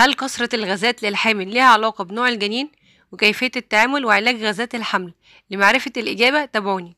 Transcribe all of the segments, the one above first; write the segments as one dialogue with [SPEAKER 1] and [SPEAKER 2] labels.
[SPEAKER 1] هل كثرة الغازات للحامل لها علاقة بنوع الجنين وكيفية التعامل وعلاج غازات الحمل لمعرفة الإجابة تابعوني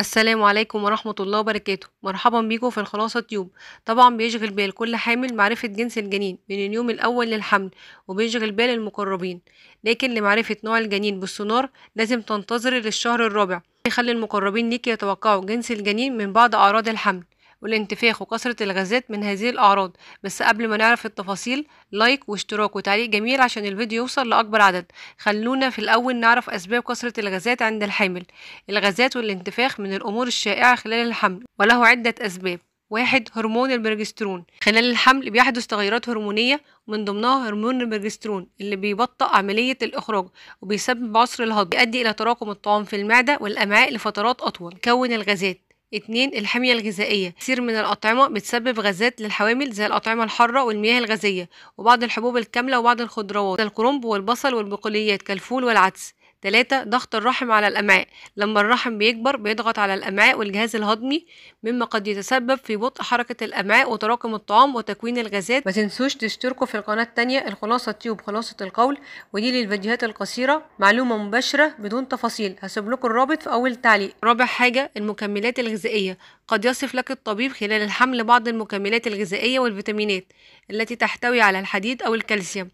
[SPEAKER 1] السلام عليكم ورحمة الله وبركاته مرحبا بيكم في الخلاصة تيوب طبعا بيشغل بال كل حامل معرفة جنس الجنين من اليوم الأول للحمل وبيشغل بال المقربين لكن لمعرفة نوع الجنين بالسونار لازم تنتظري للشهر الرابع يخلي المقربين ليك يتوقعوا جنس الجنين من بعض أعراض الحمل والانتفاخ وكثرة الغازات من هذه الأعراض بس قبل ما نعرف التفاصيل لايك واشتراك وتعليق جميل عشان الفيديو يوصل لأكبر عدد خلونا في الأول نعرف أسباب كثرة الغازات عند الحامل الغازات والانتفاخ من الأمور الشائعة خلال الحمل وله عدة أسباب واحد هرمون البرجسترون خلال الحمل بيحدث تغيرات هرمونية من ضمنها هرمون البرجسترون اللي بيبطئ عملية الإخراج وبيسبب عسر الهضم بيؤدي إلى تراكم الطعام في المعدة والأمعاء لفترات أطول كون الغازات اتنين الحمية الغذائية كثير من الأطعمة بتسبب غازات للحوامل زي الأطعمة الحارة والمياه الغازية وبعض الحبوب الكاملة وبعض الخضروات الكرنب والبصل والبقوليات كالفول والعدس تلاتة ضغط الرحم على الأمعاء لما الرحم بيكبر بيضغط على الأمعاء والجهاز الهضمي مما قد يتسبب في بطء حركة الأمعاء وتراكم الطعام وتكوين الغازات ما تنسوش تشتركوا في القناة التانية الخلاصة تيوب خلاصة القول ودي للفيديوهات القصيرة معلومة مباشرة بدون تفاصيل هسيب لكم الرابط في أول تعليق رابع حاجة المكملات الغذائية قد يصف لك الطبيب خلال الحمل بعض المكملات الغذائية والفيتامينات التي تحتوي على الحديد أو الكالسيوم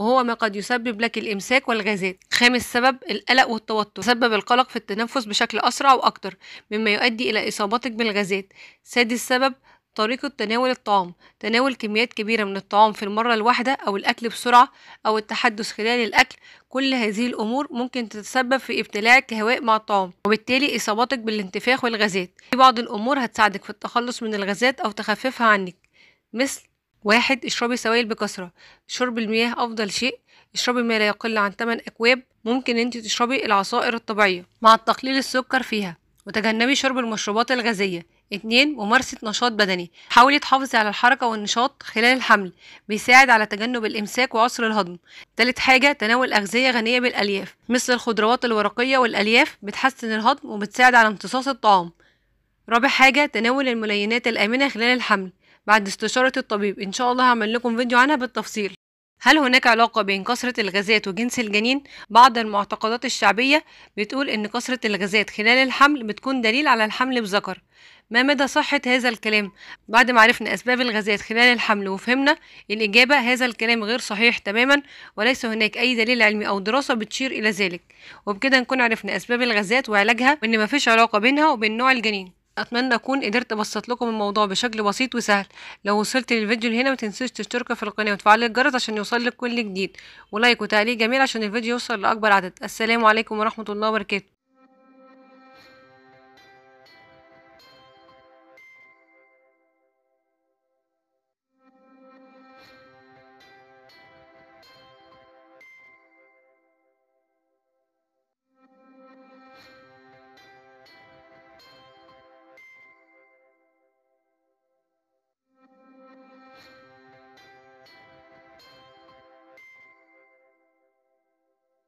[SPEAKER 1] وهو ما قد يسبب لك الإمساك والغازات خامس سبب القلق والتوتر سبب القلق في التنفس بشكل أسرع وأكتر مما يؤدي إلى إصابتك بالغازات سادس سبب طريقة تناول الطعام تناول كميات كبيرة من الطعام في المرة الواحدة أو الأكل بسرعة أو التحدث خلال الأكل كل هذه الأمور ممكن تتسبب في ابتلاعك الهواء مع الطعام وبالتالي إصابتك بالانتفاخ والغازات في بعض الأمور هتساعدك في التخلص من الغازات أو تخففها عنك مثل واحد اشربي سوائل بكثرة شرب المياه أفضل شيء اشربي ما لا يقل عن 8 أكواب ممكن انت تشربي العصائر الطبيعية مع تقليل السكر فيها وتجنبي شرب المشروبات الغازية اتنين ممارسة نشاط بدني حاولي تحافظي على الحركة والنشاط خلال الحمل بيساعد على تجنب الإمساك وعسر الهضم تالت حاجة تناول أغذية غنية بالألياف مثل الخضروات الورقية والألياف بتحسن الهضم وبتساعد على امتصاص الطعام رابع حاجة تناول الملينات الآمنة خلال الحمل بعد استشارة الطبيب إن شاء الله هعمل لكم فيديو عنها بالتفصيل هل هناك علاقة بين كثرة الغازات وجنس الجنين؟ بعض المعتقدات الشعبية بتقول إن كثرة الغازات خلال الحمل بتكون دليل على الحمل بذكر ما مدى صحة هذا الكلام؟ بعد ما عرفنا أسباب الغازات خلال الحمل وفهمنا الإجابة هذا الكلام غير صحيح تماما وليس هناك أي دليل علمي أو دراسة بتشير إلى ذلك وبكده نكون عرفنا أسباب الغازات وعلاجها وإن مفيش علاقة بينها وبين نوع الجنين اتمنى اكون قدرت ابسط لكم الموضوع بشكل بسيط وسهل لو وصلت للفيديو هنا ما تنسوش تشتركوا في القناه وتفعلوا الجرس عشان يوصلك كل جديد ولايك وتعليق جميل عشان الفيديو يوصل لاكبر عدد السلام عليكم ورحمه الله وبركاته